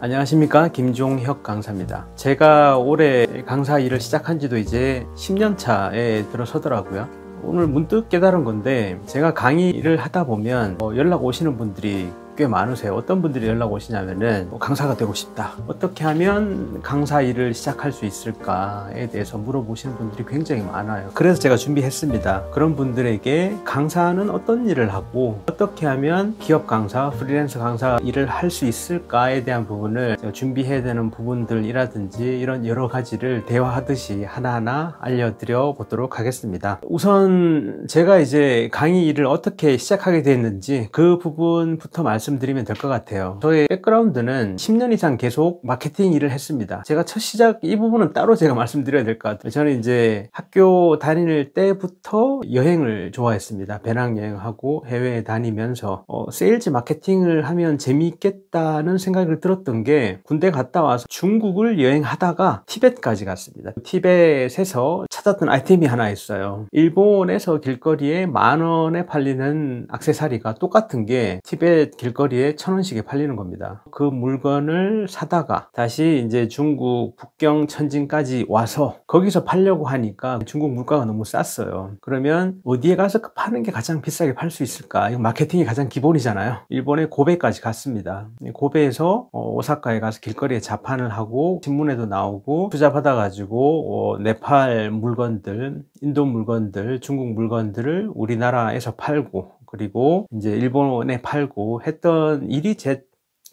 안녕하십니까 김종혁 강사입니다 제가 올해 강사 일을 시작한 지도 이제 10년 차에 들어서더라고요 오늘 문득 깨달은 건데 제가 강의를 하다 보면 어, 연락 오시는 분들이 꽤 많으세요. 어떤 분들이 연락 오시냐면은 뭐 강사가 되고 싶다. 어떻게 하면 강사 일을 시작할 수 있을까에 대해서 물어보시는 분들이 굉장히 많아요. 그래서 제가 준비했습니다. 그런 분들에게 강사는 어떤 일을 하고 어떻게 하면 기업 강사, 프리랜서 강사 일을 할 수 있을까에 대한 부분을 준비해야 되는 부분들이라든지 이런 여러 가지를 대화하듯이 하나하나 알려드려 보도록 하겠습니다. 우선 제가 이제 강의 일을 어떻게 시작하게 됐는지 그 부분부터 말씀 말씀드리면 될 것 같아요 저의 백그라운드는 10년 이상 계속 마케팅 일을 했습니다 제가 첫 시작 이 부분은 따로 제가 말씀드려야 될 것 같아요 저는 이제 학교 다닐 때부터 여행을 좋아했습니다 배낭여행하고 해외에 다니면서 어, 세일즈 마케팅을 하면 재미있겠다는 생각을 들었던 게 군대 갔다 와서 중국을 여행하다가 티벳까지 갔습니다 티벳에서 찾았던 아이템이 하나 있어요 일본에서 길거리에 만 원에 팔리는 악세사리가 똑같은 게 티벳 길 길거리에 천 원씩에 팔리는 겁니다. 그 물건을 사다가 다시 이제 중국 북경 천진까지 와서 거기서 팔려고 하니까 중국 물가가 너무 쌌어요. 그러면 어디에 가서 그 파는 게 가장 비싸게 팔 수 있을까? 이거 마케팅이 가장 기본이잖아요. 일본의 고베까지 갔습니다. 고베에서 어, 오사카에 가서 길거리에 자판을 하고 신문에도 나오고 투잡하다 가지고 어, 네팔 물건들, 인도 물건들, 중국 물건들을 우리나라에서 팔고 그리고 이제 일본에 팔고 했던 일이 제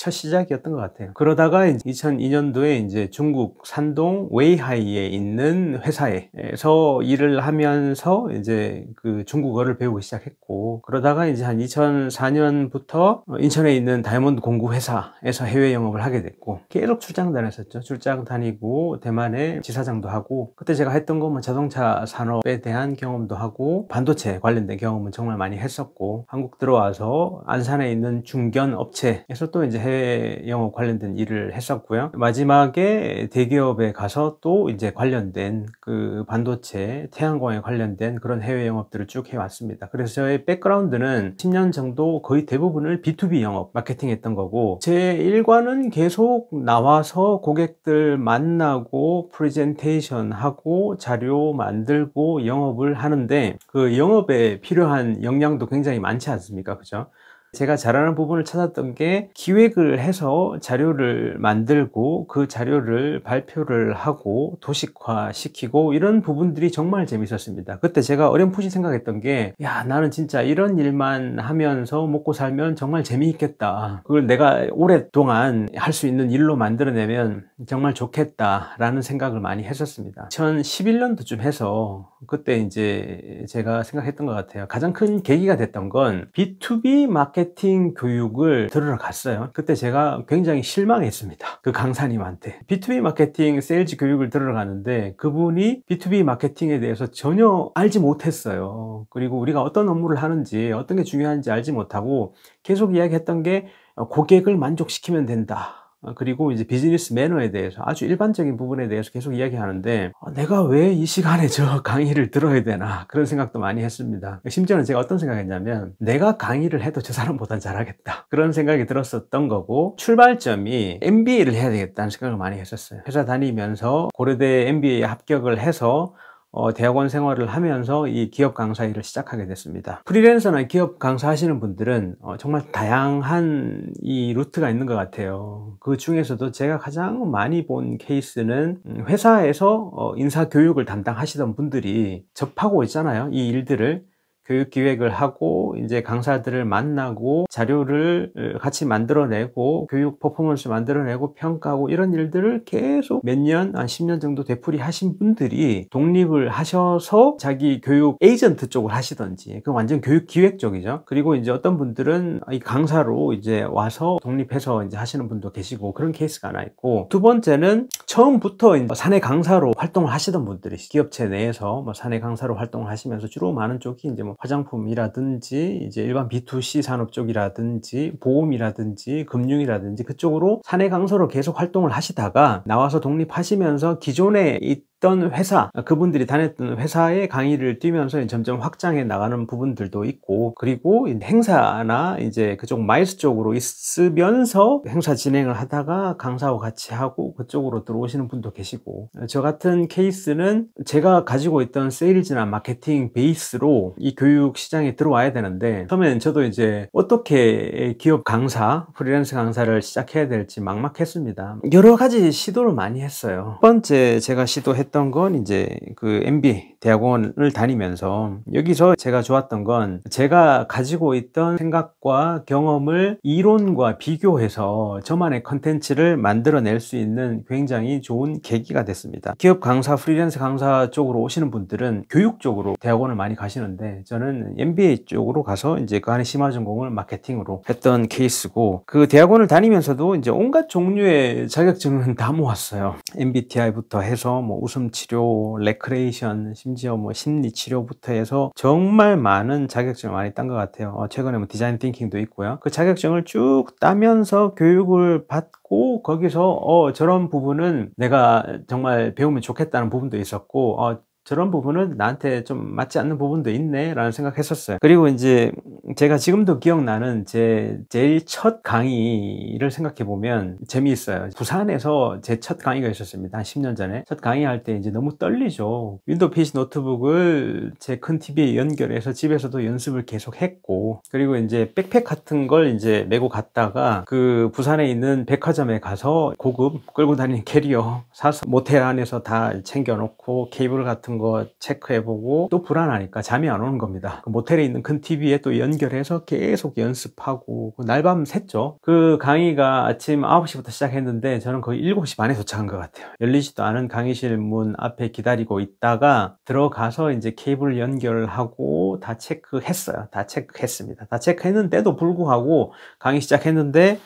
첫 시작이었던 것 같아요. 그러다가 2002년도에 이제 중국 산동 웨이하이에 있는 회사에서 일을 하면서 이제 그 중국어를 배우기 시작했고 그러다가 이제 한 2004년부터 인천에 있는 다이아몬드 공구 회사에서 해외 영업을 하게 됐고 계속 출장 다녔었죠. 출장 다니고 대만에 지사장도 하고 그때 제가 했던 거뭐 자동차 산업에 대한 경험도 하고 반도체 관련된 경험은 정말 많이 했었고 한국 들어와서 안산에 있는 중견 업체에서 또 이제 해외 대영업 관련된 일을 했었고요. 마지막에 대기업에 가서 또 이제 관련된 그 반도체, 태양광에 관련된 그런 해외 영업들을 쭉 해왔습니다. 그래서 저의 백그라운드는 10년 정도 거의 대부분을 B2B 영업, 마케팅 했던 거고 제 일과는 계속 나와서 고객들 만나고 프레젠테이션 하고 자료 만들고 영업을 하는데 그 영업에 필요한 역량도 굉장히 많지 않습니까? 그죠? 제가 잘하는 부분을 찾았던 게 기획을 해서 자료를 만들고 그 자료를 발표를 하고 도식화 시키고 이런 부분들이 정말 재밌었습니다. 그때 제가 어렴풋이 생각했던 게 야 나는 진짜 이런 일만 하면서 먹고 살면 정말 재미있겠다. 그걸 내가 오랫동안 할 수 있는 일로 만들어내면 정말 좋겠다라는 생각을 많이 했었습니다. 2011년도쯤 해서 그때 이제 제가 생각했던 것 같아요. 가장 큰 계기가 됐던 건 B2B 마켓 마케팅 교육을 들으러 갔어요. 그때 제가 굉장히 실망했습니다. 그 강사님한테. B2B 마케팅 세일즈 교육을 들으러 갔는데 그분이 B2B 마케팅에 대해서 전혀 알지 못했어요. 그리고 우리가 어떤 업무를 하는지 어떤 게 중요한지 알지 못하고 계속 이야기했던 게 고객을 만족시키면 된다. 어, 그리고 이제 비즈니스 매너에 대해서 아주 일반적인 부분에 대해서 계속 이야기하는데 어, 내가 왜 이 시간에 저 강의를 들어야 되나 그런 생각도 많이 했습니다 심지어는 제가 어떤 생각했냐면 내가 강의를 해도 저 사람보단 잘하겠다 그런 생각이 들었었던 거고 출발점이 MBA를 해야 되겠다는 생각을 많이 했었어요 회사 다니면서 고려대 MBA 에 합격을 해서 어, 대학원 생활을 하면서 이 기업 강사 일을 시작하게 됐습니다. 프리랜서나 기업 강사 하시는 분들은 어, 정말 다양한 이 루트가 있는 것 같아요. 그 중에서도 제가 가장 많이 본 케이스는 음, 회사에서 어, 인사 교육을 담당하시던 분들이 접하고 있잖아요. 이 일들을. 교육 기획을 하고 이제 강사들을 만나고 자료를 어, 같이 만들어내고 교육 퍼포먼스 만들어내고 평가하고 이런 일들을 계속 몇 년, 한 10년 정도 되풀이 하신 분들이 독립을 하셔서 자기 교육 에이전트 쪽을 하시던지 그 완전 교육 기획 쪽이죠. 그리고 이제 어떤 분들은 이 강사로 이제 와서 독립해서 이제 하시는 분도 계시고 그런 케이스가 하나 있고 두 번째는 처음부터 사내 강사로 활동을 하시던 분들이 기업체 내에서 뭐 사내 강사로 활동을 하시면서 주로 많은 쪽이 이제 뭐뭐 화장품이라든지 이제 일반 B2C 산업 쪽이라든지 보험이라든지 금융이라든지 그쪽으로 사내 강사로 계속 활동을 하시다가 나와서 독립하시면서 기존에 있 있던 회사 그분들이 다녔던 회사의 강의를 뛰면서 점점 확장해 나가는 부분들도 있고 그리고 행사나 이제 그쪽 마이스 쪽으로 있으면서 행사 진행을 하다가 강사와 같이 하고 그쪽으로 들어오시는 분도 계시고 저 같은 케이스는 제가 가지고 있던 세일즈나 마케팅 베이스로 이 교육 시장에 들어와야 되는데 처음엔 저도 이제 어떻게 기업 강사 프리랜서 강사를 시작해야 될지 막막했습니다 여러 가지 시도를 많이 했어요 첫 번째 제가 시도했던 했던 건 이제 그 MB 대학원을 다니면서 여기서 제가 좋았던 건 제가 가지고 있던 생각과 경험을 이론과 비교해서 저만의 컨텐츠를 만들어낼 수 있는 굉장히 좋은 계기가 됐습니다. 기업 강사, 프리랜서 강사 쪽으로 오시는 분들은 교육 쪽으로 대학원을 많이 가시는데 저는 MBA 쪽으로 가서 이제 그 안에 심화 전공을 마케팅으로 했던 케이스고 그 대학원을 다니면서도 이제 온갖 종류의 자격증은 다 모았어요. MBTI부터 해서 뭐 웃음 웃음 치료, 레크레이션, 심지어 뭐 심리 치료부터 해서 정말 많은 자격증을 많이 딴 것 같아요. 어, 최근에 뭐 디자인 띵킹도 있고요. 그 자격증을 쭉 따면서 교육을 받고 거기서 어, 저런 부분은 내가 정말 배우면 좋겠다는 부분도 있었고 어, 저런 부분은 나한테 좀 맞지 않는 부분도 있네 라는 생각했었어요 그리고 이제 제가 지금도 기억나는 제 제일 첫 강의를 생각해 보면 재미있어요 부산에서 제 첫 강의가 있었습니다 한 10년 전에 첫 강의할 때 이제 너무 떨리죠 윈도우 PC 노트북을 제 큰 TV에 연결해서 집에서도 연습을 계속 했고 그리고 이제 백팩 같은 걸 이제 메고 갔다가 그 부산에 있는 백화점에 가서 고급 끌고 다니는 캐리어 사서 모텔 안에서 다 챙겨 놓고 케이블 같은 같은 거 체크해보고 또 불안하니까 잠이 안 오는 겁니다. 그 모텔에 있는 큰 TV에 또 연결해서 계속 연습하고 그 날밤 샜죠. 그 강의가 아침 9시부터 시작했는데 저는 거의 7시 반에 도착한 것 같아요. 열리지도 않은 강의실 문 앞에 기다리고 있다가 들어가서 이제 케이블 연결하고 다 체크했어요. 다 체크했습니다. 다 체크했는데도 불구하고 강의 시작했는데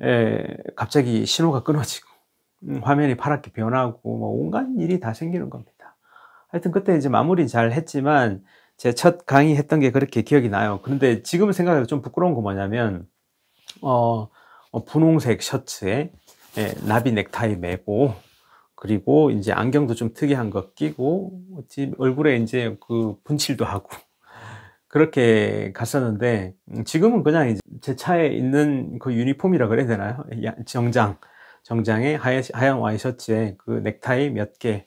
에, 갑자기 신호가 끊어지고 음, 화면이 파랗게 변하고 뭐 온갖 일이 다 생기는 겁니다. 하여튼 그때 이제 마무리 는잘 했지만 제 첫 강의 했던 게 그렇게 기억이 나요. 그런데 지금 생각해도 좀 부끄러운 거 뭐냐면 어, 어 분홍색 셔츠에 예, 나비 넥타이 메고 그리고 이제 안경도 좀 특이한 거 끼고 집 얼굴에 이제 그 분칠도 하고 그렇게 갔었는데 음, 지금은 그냥 이제 제 차에 있는 그 유니폼이라 그래야 되나요? 정장 정장에 하얀 와이셔츠에 그 넥타이 몇개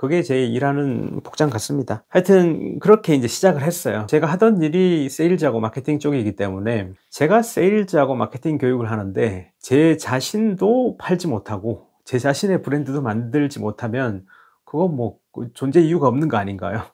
그게 제 일하는 복장 같습니다. 하여튼 그렇게 이제 시작을 했어요. 제가 하던 일이 세일즈하고 마케팅 쪽이기 때문에 제가 세일즈하고 마케팅 교육을 하는데 제 자신도 팔지 못하고 제 자신의 브랜드도 만들지 못하면 그건 뭐 존재 이유가 없는 거 아닌가요?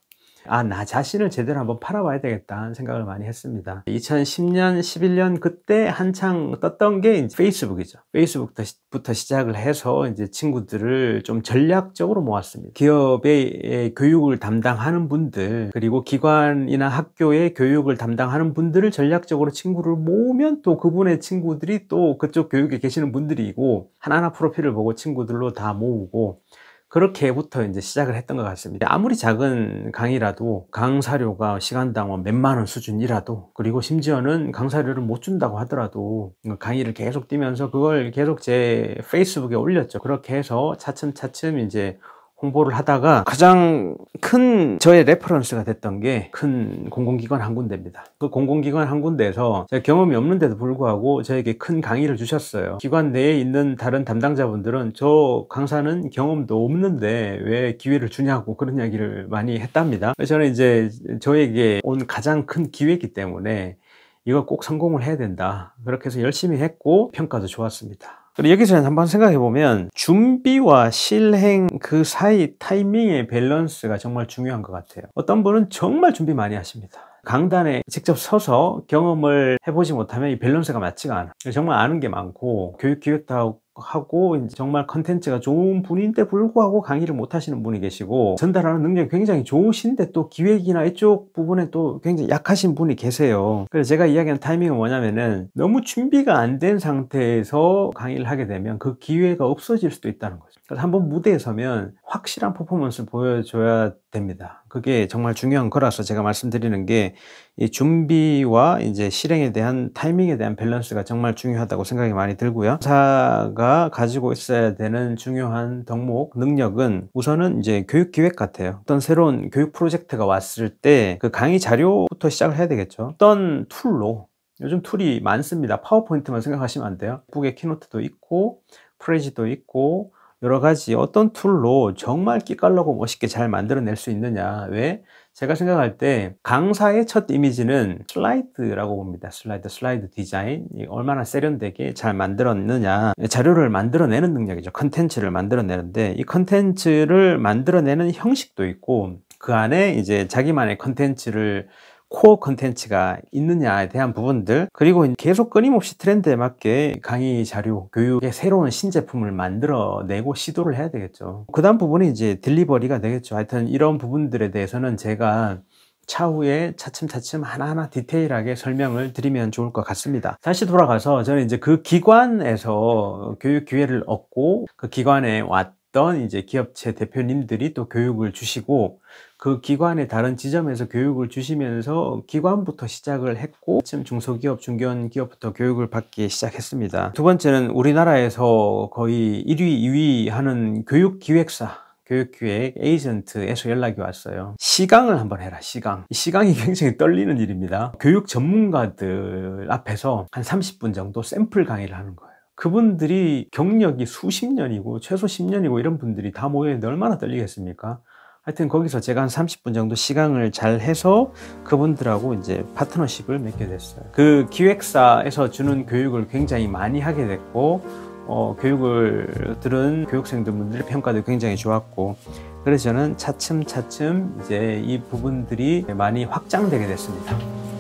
아, 나 자신을 제대로 한번 팔아봐야 되겠다 는 생각을 많이 했습니다. 2010년, 11년 그때 한창 떴던 게 이제 페이스북이죠. 페이스북부터 시작을 해서 이제 친구들을 좀 전략적으로 모았습니다. 기업의 교육을 담당하는 분들, 그리고 기관이나 학교의 교육을 담당하는 분들을 전략적으로 친구를 모으면 또 그분의 친구들이 또 그쪽 교육에 계시는 분들이고, 하나하나 프로필을 보고 친구들로 다 모으고, 그렇게부터 이제 시작을 했던 것 같습니다. 아무리 작은 강의라도 강사료가 시간당 몇만 원 수준이라도 그리고 심지어는 강사료를 못 준다고 하더라도 강의를 계속 뛰면서 그걸 계속 제 페이스북에 올렸죠. 그렇게 해서 차츰차츰 이제 공부를 하다가 가장 큰 저의 레퍼런스가 됐던 게 큰 공공기관 한 군데입니다. 그 공공기관 한 군데에서 제가 경험이 없는데도 불구하고 저에게 큰 강의를 주셨어요. 기관 내에 있는 다른 담당자분들은 저 강사는 경험도 없는데 왜 기회를 주냐고 그런 이야기를 많이 했답니다. 저는 이제 저에게 온 가장 큰 기회이기 때문에 이거 꼭 성공을 해야 된다. 그렇게 해서 열심히 했고 평가도 좋았습니다. 여기서 한번 생각해 보면 준비와 실행 그 사이 타이밍의 밸런스가 정말 중요한 것 같아요 어떤 분은 정말 준비 많이 하십니다 강단에 직접 서서 경험을 해보지 못하면 이 밸런스가 맞지가 않아 정말 아는 게 많고 교육 기획도 하고 하고 이제 정말 컨텐츠가 좋은 분인데 불구하고 강의를 못 하시는 분이 계시고 전달하는 능력이 굉장히 좋으신데 또 기획이나 이쪽 부분에 또 굉장히 약하신 분이 계세요 그래서 제가 이야기한 타이밍은 뭐냐면은 너무 준비가 안 된 상태에서 강의를 하게 되면 그 기회가 없어질 수도 있다는 거죠 그래서 한번 무대에 서면 확실한 퍼포먼스를 보여줘야 됩니다. 그게 정말 중요한 거라서 제가 말씀드리는 게 이 준비와 이제 실행에 대한 타이밍에 대한 밸런스가 정말 중요하다고 생각이 많이 들고요. 사가 가지고 있어야 되는 중요한 덕목, 능력은 우선은 이제 교육 기획 같아요. 어떤 새로운 교육 프로젝트가 왔을 때 그 강의 자료부터 시작을 해야 되겠죠. 어떤 툴로 요즘 툴이 많습니다. 파워포인트만 생각하시면 안 돼요. 북에 키노트도 있고 프레지도 있고 여러 가지 어떤 툴로 정말 끼깔나고 멋있게 잘 만들어낼 수 있느냐 왜? 제가 생각할 때 강사의 첫 이미지는 슬라이드라고 봅니다 슬라이드 슬라이드 디자인 얼마나 세련되게 잘 만들었느냐 자료를 만들어내는 능력이죠 컨텐츠를 만들어내는데 이 컨텐츠를 만들어내는 형식도 있고 그 안에 이제 자기만의 컨텐츠를 코어 컨텐츠가 있느냐에 대한 부분들 그리고 계속 끊임없이 트렌드에 맞게 강의 자료, 교육의 새로운 신제품을 만들어내고 시도를 해야 되겠죠. 그 다음 부분이 이제 딜리버리가 되겠죠. 하여튼 이런 부분들에 대해서는 제가 차후에 차츰차츰 하나하나 디테일하게 설명을 드리면 좋을 것 같습니다. 다시 돌아가서 저는 이제 그 기관에서 교육 기회를 얻고 그 기관에 왔던 이제 기업체 대표님들이 또 교육을 주시고 그 기관의 다른 지점에서 교육을 주시면서 기관부터 시작을 했고 지금 중소기업, 중견 기업부터 교육을 받기 시작했습니다. 두 번째는 우리나라에서 거의 1위, 2위 하는 교육기획사 교육기획 에이전트에서 연락이 왔어요 시강을 한번 해라 시강 시강이 굉장히 떨리는 일입니다 교육 전문가들 앞에서 한 30분 정도 샘플 강의를 하는 거예요 그분들이 경력이 수십 년이고 최소 10년이고 이런 분들이 다 모여있는데 얼마나 떨리겠습니까 하여튼 거기서 제가 한 30분 정도 시간을 잘 해서 그분들하고 이제 파트너십을 맺게 됐어요. 그 기획사에서 주는 교육을 굉장히 많이 하게 됐고, 어, 교육을 들은 교육생들 분들의 평가도 굉장히 좋았고, 그래서 저는 차츰차츰 이제 이 부분들이 많이 확장되게 됐습니다.